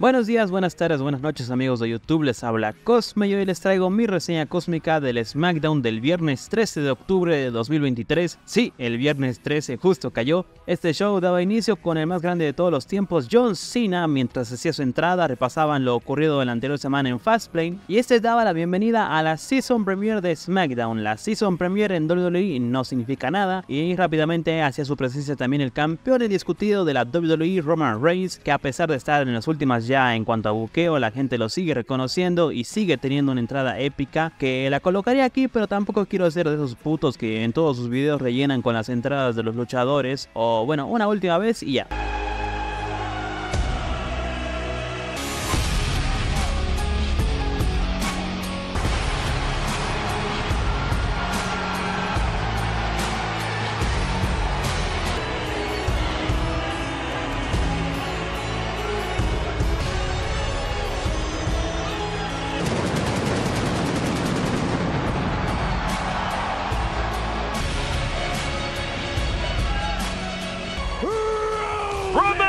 Buenos días, buenas tardes, buenas noches amigos de YouTube, les habla Cosme y hoy les traigo mi reseña cósmica del SmackDown del viernes 13 de octubre de 2023. Sí, el viernes 13 justo cayó. Este show daba inicio con el más grande de todos los tiempos, John Cena, mientras hacía su entrada repasaban lo ocurrido de la anterior semana en Fastlane y este daba la bienvenida a la Season Premiere de SmackDown. La Season Premiere en WWE no significa nada y rápidamente hacía su presencia también el campeón discutido de la WWE Roman Reigns que a pesar de estar en las últimas ya en cuanto a buqueo, la gente lo sigue reconociendo y sigue teniendo una entrada épica que la colocaría aquí, pero tampoco quiero ser de esos putos que en todos sus videos rellenan con las entradas de los luchadores. O bueno, una última vez y ya. from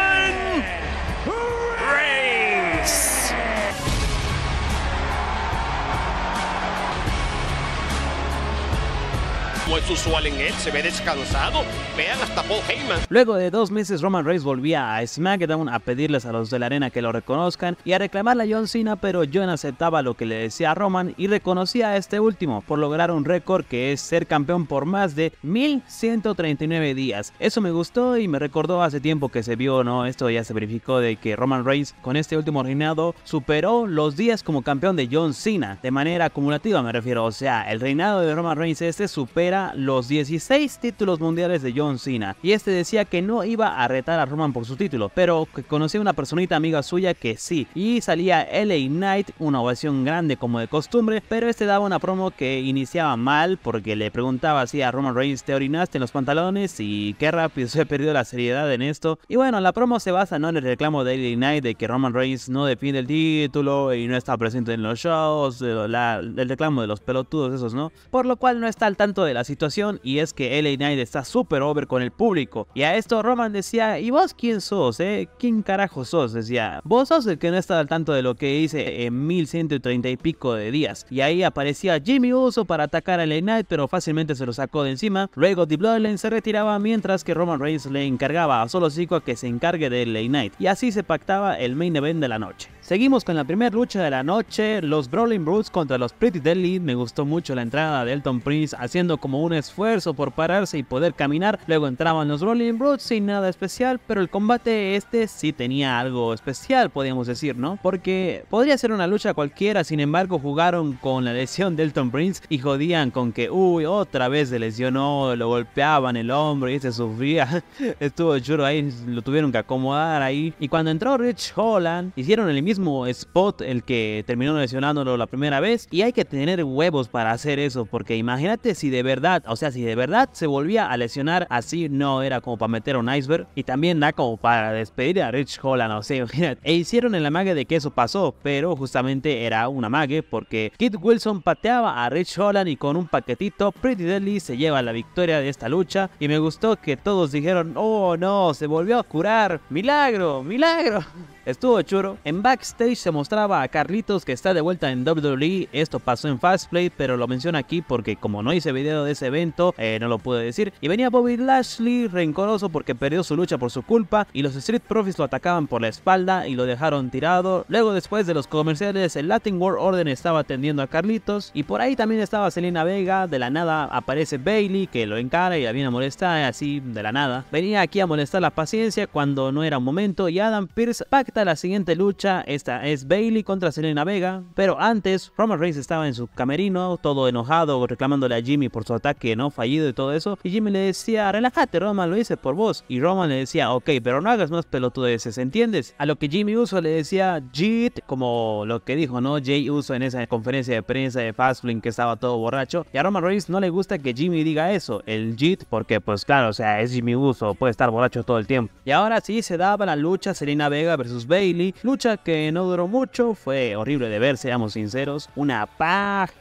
en él, se ve descansado. Vean hasta Heyman. Luego de dos meses, Roman Reigns volvía a SmackDown a pedirles a los de la arena que lo reconozcan y a reclamar a John Cena, pero John aceptaba lo que le decía a Roman y reconocía a este último por lograr un récord que es ser campeón por más de 1139 días. Eso me gustó y me recordó hace tiempo que se vio, ¿no? Esto ya se verificó de que Roman Reigns con este último reinado superó los días como campeón de John Cena de manera acumulativa, me refiero. O sea, el reinado de Roman Reigns este supera los 16 títulos mundiales de John Cena y este decía que no iba a retar a Roman por su título, pero que conocía una personita amiga suya que sí y salía LA Knight, una ovación grande como de costumbre, pero este daba una promo que iniciaba mal porque le preguntaba si a Roman Reigns te orinaste en los pantalones y qué rápido se ha perdido la seriedad en esto. Y bueno, la promo se basa no en el reclamo de LA Knight de que Roman Reigns no defiende el título y no está presente en los shows, el reclamo de los pelotudos esos, ¿no? Por lo cual no está al tanto de la situación y es que LA Knight está súper over con el público. Y a esto Roman decía, ¿y vos quién sos, eh? ¿Quién carajo sos? Decía, vos sos el que no está al tanto de lo que hice en 1130 y pico de días. Y ahí aparecía Jimmy Uso para atacar a LA Knight, pero fácilmente se lo sacó de encima. Luego The Bloodline se retiraba mientras que Roman Reigns le encargaba a Solo a que se encargue de LA Knight. Y así se pactaba el main event de la noche. Seguimos con la primera lucha de la noche, los Brawling Brutes contra los Pretty Deadly. Me gustó mucho la entrada de Elton Prince haciendo como un esfuerzo por pararse y poder caminar. Luego entraban los Rolling Brutes sin nada especial, pero el combate este sí tenía algo especial, podríamos decir, ¿no? Porque podría ser una lucha cualquiera, sin embargo jugaron con la lesión de Elton Prince y jodían con que, uy, otra vez se lesionó, lo golpeaban el hombro y se sufría. Estuvo chulo ahí, lo tuvieron que acomodar ahí. Y cuando entró Rich Holland, hicieron el mismo mismo Spot el que terminó lesionándolo la primera vez y hay que tener huevos para hacer eso porque imagínate si de verdad, o sea, si de verdad se volvía a lesionar así no era como para meter un iceberg y también da como para despedir a Rich Holland, o sea, imagínate. E hicieron el amague de que eso pasó, pero justamente era un amague porque Kid Wilson pateaba a Rich Holland y con un paquetito Pretty Deadly se lleva la victoria de esta lucha y me gustó que todos dijeron, "Oh, no, se volvió a curar. Milagro, milagro." Estuvo churo. En backstage se mostraba a Carlitos que está de vuelta en WWE. Esto pasó en Fastplay, pero lo menciono aquí porque como no hice video de ese evento, eh, no lo pude decir. Y venía Bobby Lashley rencoroso porque perdió su lucha por su culpa y los Street Profits lo atacaban por la espalda y lo dejaron tirado. Luego después de los comerciales, el Latin World Order estaba atendiendo a Carlitos y por ahí también estaba Selena Vega. De la nada aparece Bailey que lo encara y la viene a molestar así de la nada. Venía aquí a molestar la paciencia cuando no era un momento y Adam Pierce back la siguiente lucha, esta es Bailey contra Selena Vega, pero antes Roman Reigns estaba en su camerino, todo enojado, reclamándole a Jimmy por su ataque no fallido y todo eso, y Jimmy le decía, relájate Roman, lo hice por vos, y Roman le decía, ok, pero no hagas más pelotudeces, ¿entiendes? A lo que Jimmy Uso le decía, JIT, como lo que dijo, ¿no? Jay Uso en esa conferencia de prensa de Fastlane que estaba todo borracho, y a Roman Reigns no le gusta que Jimmy diga eso, el JIT, porque pues claro, o sea, es Jimmy Uso, puede estar borracho todo el tiempo. Y ahora sí se daba la lucha Selena Vega versus Bailey, lucha que no duró mucho, fue horrible de ver, seamos sinceros, una paja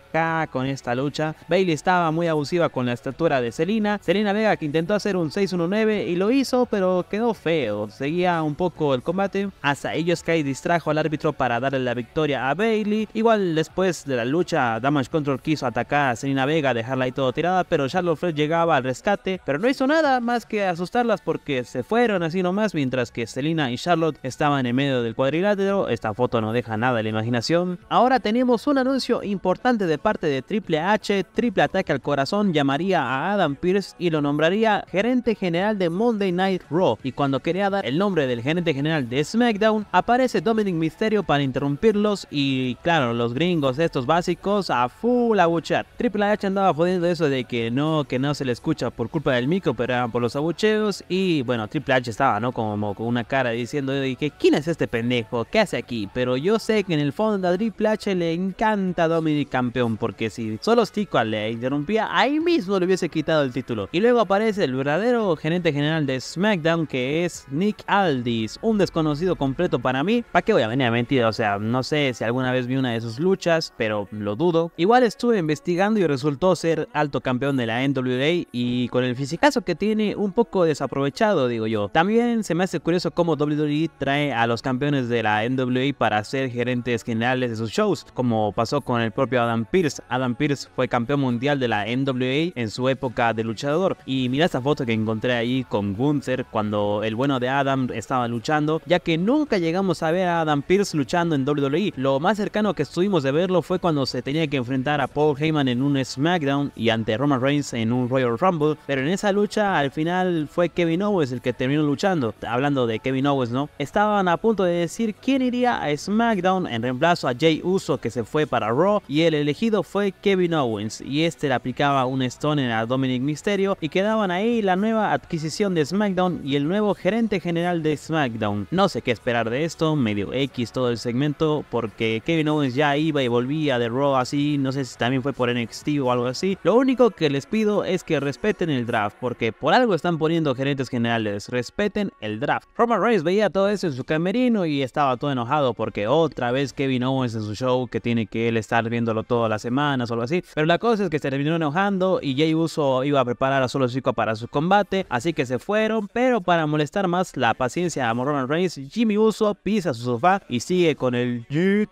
con esta lucha. Bailey estaba muy abusiva con la estatura de Selina. Selina Vega que intentó hacer un 6-1-9 y lo hizo, pero quedó feo. Seguía un poco el combate. Hasta ello Sky distrajo al árbitro para darle la victoria a Bailey. Igual después de la lucha, Damage Control quiso atacar a Selina Vega, dejarla ahí todo tirada, pero Charlotte Fred llegaba al rescate, pero no hizo nada más que asustarlas porque se fueron así nomás mientras que Selina y Charlotte estaban en medio del cuadrilátero. Esta foto no deja nada en la imaginación. Ahora tenemos un anuncio importante de parte de Triple H, Triple Ataque al Corazón llamaría a Adam Pierce y lo nombraría gerente general de Monday Night Raw. Y cuando quería dar el nombre del gerente general de SmackDown, aparece Dominic Mysterio para interrumpirlos y claro, los gringos estos básicos a full abuchear. Triple H andaba jodiendo eso de que no, que no se le escucha por culpa del micro, pero eran por los abucheos y bueno, Triple H estaba, ¿no? Como con una cara diciendo ¿quién es este pendejo? ¿Qué hace aquí? Pero yo sé que en el fondo a Triple H le encanta Dominic Campeón porque si solo Stico le interrumpía, ahí mismo le hubiese quitado el título. Y luego aparece el verdadero gerente general de SmackDown, que es Nick Aldis, un desconocido completo para mí. ¿Para qué voy a venir a mentir? O sea, no sé si alguna vez vi una de sus luchas, pero lo dudo. Igual estuve investigando y resultó ser alto campeón de la NWA y con el fisicazo que tiene, un poco desaprovechado, digo yo. También se me hace curioso cómo WWE trae a los campeones de la NWA para ser gerentes generales de sus shows, como pasó con el propio Adam Pearce Adam Pierce fue campeón mundial de la NWA en su época de luchador. Y mira esta foto que encontré ahí con Gunther cuando el bueno de Adam estaba luchando, ya que nunca llegamos a ver a Adam Pierce luchando en WWE. Lo más cercano que estuvimos de verlo fue cuando se tenía que enfrentar a Paul Heyman en un SmackDown y ante Roman Reigns en un Royal Rumble, pero en esa lucha al final fue Kevin Owens el que terminó luchando. Hablando de Kevin Owens, ¿no? Estaban a punto de decir quién iría a SmackDown en reemplazo a Jay Uso que se fue para Raw y el elegido fue Kevin Owens y este le aplicaba un stone a Dominic Mysterio y quedaban ahí la nueva adquisición de SmackDown y el nuevo gerente general de SmackDown. No sé qué esperar de esto, medio X todo el segmento porque Kevin Owens ya iba y volvía de Raw así, no sé si también fue por NXT o algo así. Lo único que les pido es que respeten el draft porque por algo están poniendo gerentes generales, respeten el draft. Roman Reigns veía todo eso en su camerino y estaba todo enojado porque otra vez Kevin Owens en su show que tiene que él estar viéndolo todas las semanas o algo así. Pero la cosa es que se terminó enojando y Jay Uso iba a preparar a Solo Chico para su combate, así que se fueron, pero para molestar más la paciencia a Roman Reigns, Jimmy Uso pisa su sofá y sigue con el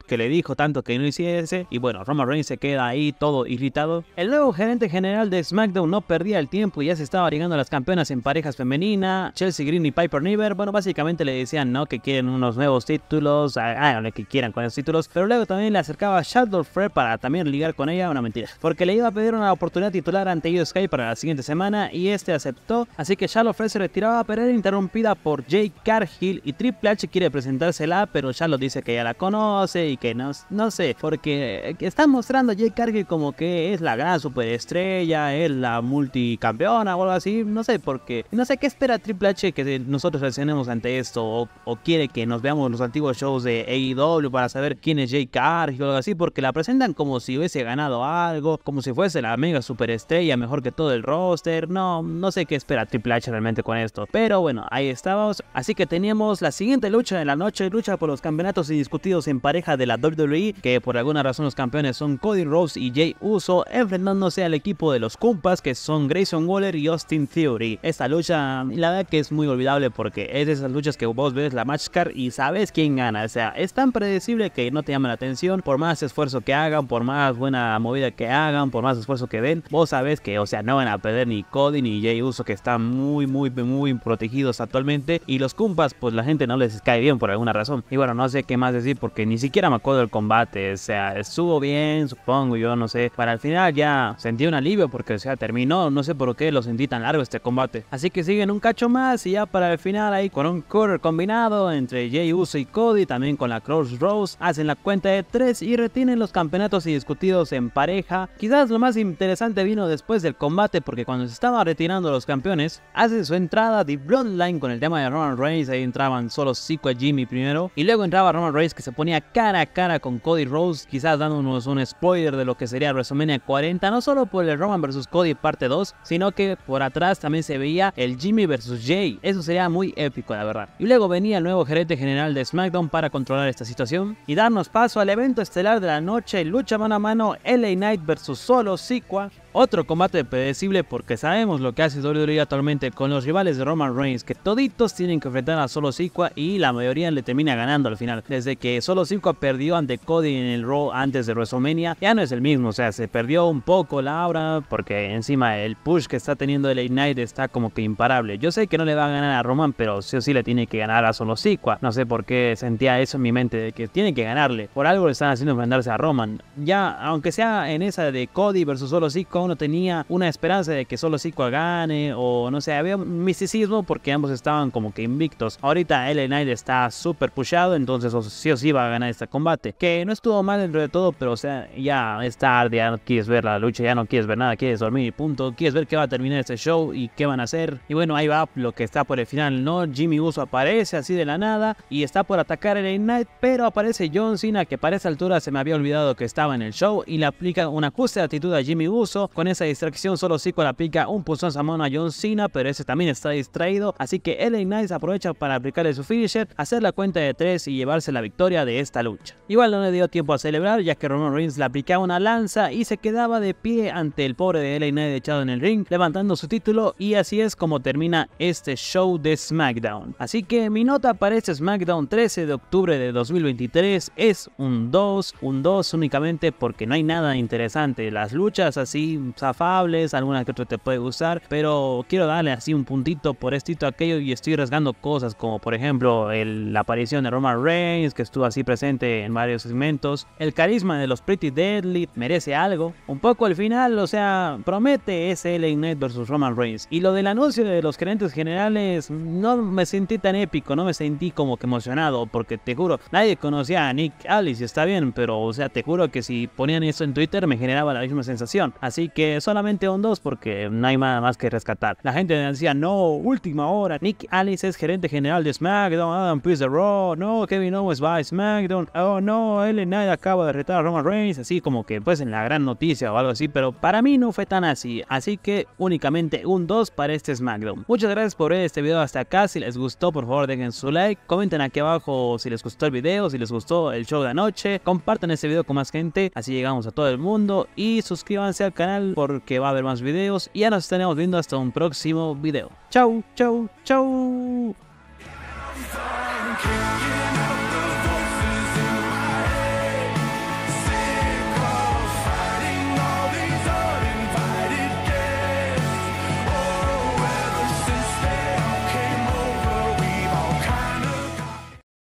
que le dijo tanto que no hiciese y bueno, Roman Reigns se queda ahí todo irritado. El nuevo gerente general de SmackDown no perdía el tiempo y ya se estaba arreglando a las campeonas en parejas femenina, Chelsea Green y Piper Niver, bueno, básicamente le decían, ¿no? Que quieren unos nuevos títulos, que quieran con los títulos, pero luego también le acercaba a Shadow para también con ella, una mentira, porque le iba a pedir una oportunidad titular ante Io Sky para la siguiente semana y este aceptó, así que ya lo ofrece retiraba, pero era interrumpida por Jake Cargill y Triple H quiere presentársela, pero ya lo dice que ya la conoce y que no, no sé, porque está mostrando a Jake Cargill como que es la gran superestrella, es la multicampeona o algo así, no sé, por qué no sé qué espera Triple H que nosotros reaccionemos ante esto o, quiere que nos veamos los antiguos shows de AEW para saber quién es Jake Cargill o algo así, porque la presentan como si ha ganado algo, como si fuese la mega superestrella mejor que todo el roster. No, no sé qué espera Triple H realmente con esto. Pero bueno, ahí estábamos. Así que teníamos la siguiente lucha de la noche, lucha por los campeonatos indiscutidos en pareja de la WWE, que por alguna razón los campeones son Cody Rose y Jay Uso, enfrentándose al equipo de los Kumpas, que son Grayson Waller y Austin Theory. Esta lucha, la verdad que es muy olvidable porque es de esas luchas que vos ves la matchcard y sabes quién gana. O sea, es tan predecible que no te llama la atención por más esfuerzo que hagan, por más buena movida que hagan, por más esfuerzo que den, vos sabés que, o sea, no van a perder ni Cody ni Jay Uso que están muy, muy, muy protegidos actualmente. Y los Kumpas, pues la gente no les cae bien por alguna razón. Y bueno, no sé qué más decir porque ni siquiera me acuerdo del combate. O sea, estuvo bien, supongo, yo no sé. Para el final ya sentí un alivio porque, o sea, terminó. No sé por qué lo sentí tan largo este combate. Así que siguen un cacho más y ya para el final ahí con un corner combinado entre Jay Uso y Cody, también con la Cross Rose, hacen la cuenta de tres y retienen los campeonatos y discuten en pareja. Quizás lo más interesante vino después del combate porque cuando se estaban retirando los campeones, hace su entrada The Bloodline con el tema de Roman Reigns, ahí entraban solo Zico y Jimmy primero y luego entraba Roman Reigns que se ponía cara a cara con Cody Rose, quizás dándonos un spoiler de lo que sería WrestleMania 40, no solo por el Roman vs Cody parte 2, sino que por atrás también se veía el Jimmy vs Jay, eso sería muy épico la verdad. Y luego venía el nuevo gerente general de SmackDown para controlar esta situación y darnos paso al evento estelar de la noche, lucha mano a mano LA Knight versus Solo Sikoa otro combate predecible porque sabemos lo que hace WWE actualmente con los rivales de Roman Reigns, que toditos tienen que enfrentar a Solo Siqua y la mayoría le termina ganando al final. Desde que Solo Sikoa perdió ante Cody en el Raw antes de WrestleMania, ya no es el mismo, o sea, se perdió un poco la obra porque encima el push que está teniendo el Ignite está como que imparable. Yo sé que no le va a ganar a Roman, pero sí o sí le tiene que ganar a Solo Sikua No sé por qué sentía eso en mi mente, de que tiene que ganarle. Por algo le están haciendo enfrentarse a Roman. Ya, aunque sea en esa de Cody versus Solo uno tenía una esperanza de que solo si gane o no sé, había un misticismo porque ambos estaban como que invictos. Ahorita LA Knight está súper pushado, entonces sí o sí va a ganar este combate. Que no estuvo mal dentro de todo, pero o sea, ya es tarde, ya no quieres ver la lucha, ya no quieres ver nada, quieres dormir y punto. Quieres ver qué va a terminar este show y qué van a hacer. Y bueno, ahí va lo que está por el final, ¿no? Jimmy Uso aparece así de la nada y está por atacar a LA Knight, pero aparece John Cena que para esa altura se me había olvidado que estaba en el show y le aplica una de actitud a Jimmy Uso con esa distracción solo la pica un puñazo a mano a John Cena, pero ese también está distraído. Así que LA Knight aprovecha para aplicarle su finisher, hacer la cuenta de 3 y llevarse la victoria de esta lucha. Igual no le dio tiempo a celebrar ya que Roman Reigns le aplicaba una lanza y se quedaba de pie ante el pobre de LA Knight echado en el ring, levantando su título y así es como termina este show de SmackDown. Así que mi nota para este SmackDown 13 de octubre de 2023 es un 2, un 2 únicamente porque no hay nada interesante. Las luchas así afables algunas que otra te puede gustar, pero quiero darle así un puntito por esto y aquello y estoy rasgando cosas como por ejemplo la aparición de Roman Reigns que estuvo así presente en varios segmentos, el carisma de los Pretty Deadly merece algo, un poco al final, o sea, promete ese LA Knight versus Roman Reigns y lo del anuncio de los gerentes generales no me sentí tan épico, no me sentí como que emocionado porque te juro, nadie conocía a Nick Alice, está bien, pero o sea, te juro que si ponían eso en Twitter me generaba la misma sensación, así que solamente un 2 porque no hay nada más que rescatar. La gente decía, no, última hora, Nick Alice es gerente general de SmackDown, Adam Pearce Raw, no, Kevin Owens va a SmackDown, oh no, él Knight acaba de retar a Roman Reigns, así como que pues en la gran noticia o algo así, pero para mí no fue tan así, así que únicamente un 2 para este SmackDown. Muchas gracias por ver este video hasta acá, si les gustó por favor dejen su like, comenten aquí abajo si les gustó el video, si les gustó el show de anoche, compartan este video con más gente, así llegamos a todo el mundo y suscríbanse al canal porque va a haber más videos y ya nos estaremos viendo hasta un próximo video. Chau, chau, chau.